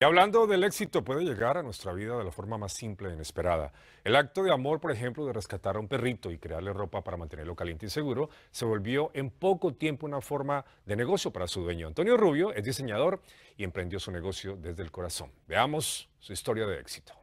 Y hablando del éxito, puede llegar a nuestra vida de la forma más simple e inesperada. El acto de amor, por ejemplo, de rescatar a un perrito y crearle ropa para mantenerlo caliente y seguro, se volvió en poco tiempo una forma de negocio para su dueño. Antonio Rubio es diseñador y emprendió su negocio desde el corazón. Veamos su historia de éxito.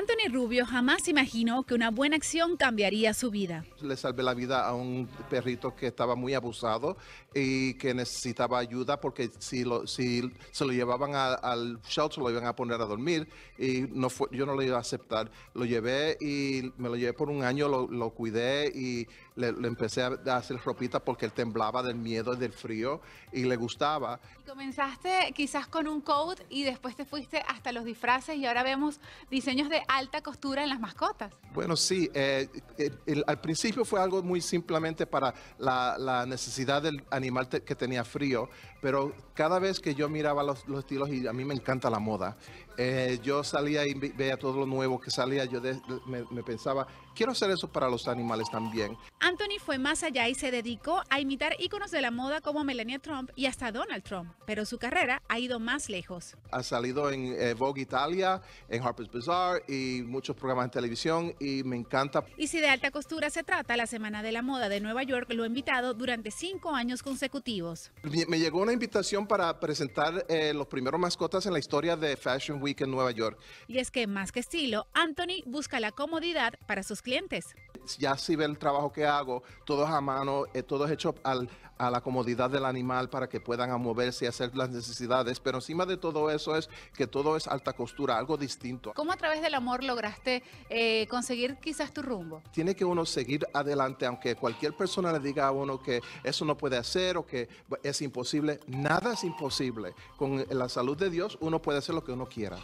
Anthony Rubio jamás imaginó que una buena acción cambiaría su vida. Le salvé la vida a un perrito que estaba muy abusado y que necesitaba ayuda porque si, lo, si se lo llevaban al shelter lo iban a poner a dormir y no yo no lo iba a aceptar. Lo llevé y me lo llevé por un año, lo, cuidé y le, empecé a hacer ropita porque él temblaba del miedo y del frío y le gustaba. comenzaste quizás con un coat y después te fuiste hasta los disfraces y ahora vemos diseños de alta costura en las mascotas. Bueno, sí, eh, eh, al principio fue algo muy simplemente para la, necesidad del animal que tenía frío, pero cada vez que yo miraba los, estilos, y a mí me encanta la moda, eh, yo salía y veía todo lo nuevo que salía, yo me, pensaba, quiero hacer eso para los animales también. Anthony fue más allá y se dedicó a imitar íconos de la moda como Melania Trump y hasta Donald Trump, pero su carrera ha ido más lejos. Ha salido en Vogue Italia, en Harper's Bazaar y muchos programas de televisión y me encanta. Y si de alta costura se trata, la Semana de la Moda de Nueva York lo ha invitado durante cinco años consecutivos. Me, llegó una invitación para presentar eh, los primeros mascotas en la historia de Fashion Week en Nueva York. Y es que más que estilo, Anthony busca la comodidad para sus clientes ya si ve el trabajo que hago, todo es a mano, eh, todo es hecho a la comodidad del animal para que puedan moverse y hacer las necesidades. Pero encima de todo eso es que todo es alta costura, algo distinto. ¿Cómo a través del amor lograste eh, conseguir quizás tu rumbo? Tiene que uno seguir adelante, aunque cualquier persona le diga a uno que eso no puede hacer o que es imposible. Nada es imposible. Con la salud de Dios uno puede hacer lo que uno quiera.